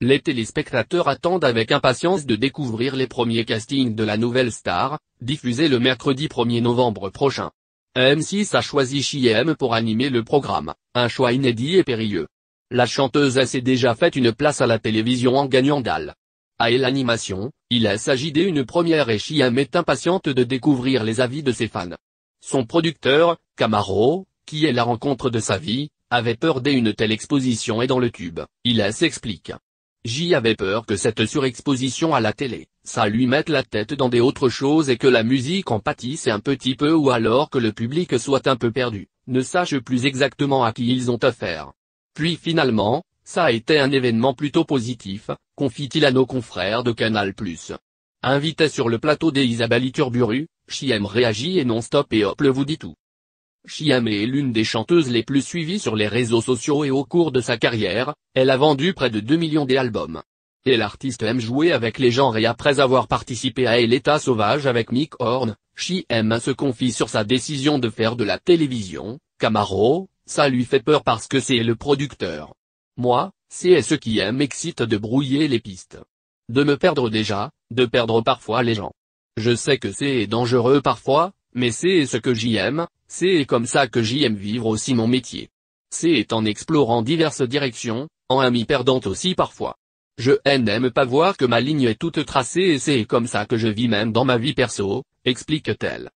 Les téléspectateurs attendent avec impatience de découvrir les premiers castings de la nouvelle star, diffusée le mercredi 1er novembre prochain. M6 a choisi Chiem pour animer le programme, un choix inédit et périlleux. La chanteuse s'est déjà faite une place à la télévision en gagnant dalle. À l'animation, il s'agit d'une première et Chiem est impatiente de découvrir les avis de ses fans. Son producteur, Camaro, qui est la rencontre de sa vie, avait peur d'une telle exposition et dans le tube, il s'explique. J'y avais peur que cette surexposition à la télé, ça lui mette la tête dans des autres choses et que la musique en pâtisse un petit peu ou alors que le public soit un peu perdu, ne sache plus exactement à qui ils ont affaire. Puis finalement, ça a été un événement plutôt positif, confie-t-il à nos confrères de Canal+. Invité sur le plateau d'Isabelle Iturburu, Chiem réagit et non-stop et Hop le vous dit tout. Chiame est l'une des chanteuses les plus suivies sur les réseaux sociaux et au cours de sa carrière, elle a vendu près de 2 millions d'albums. Et l'artiste aime jouer avec les gens. et après avoir participé à L'état Sauvage avec Mick Horn, Chiame se confie sur sa décision de faire de la télévision, Camaro, ça lui fait peur parce que c'est le producteur. Moi, c'est ce qui m'excite de brouiller les pistes. De me perdre déjà, de perdre parfois les gens. Je sais que c'est dangereux parfois, mais c'est ce que j'y aime, c'est comme ça que j'y aime vivre aussi mon métier. C'est en explorant diverses directions, en m'y perdant aussi parfois. Je n'aime pas voir que ma ligne est toute tracée et c'est comme ça que je vis même dans ma vie perso, explique-t-elle.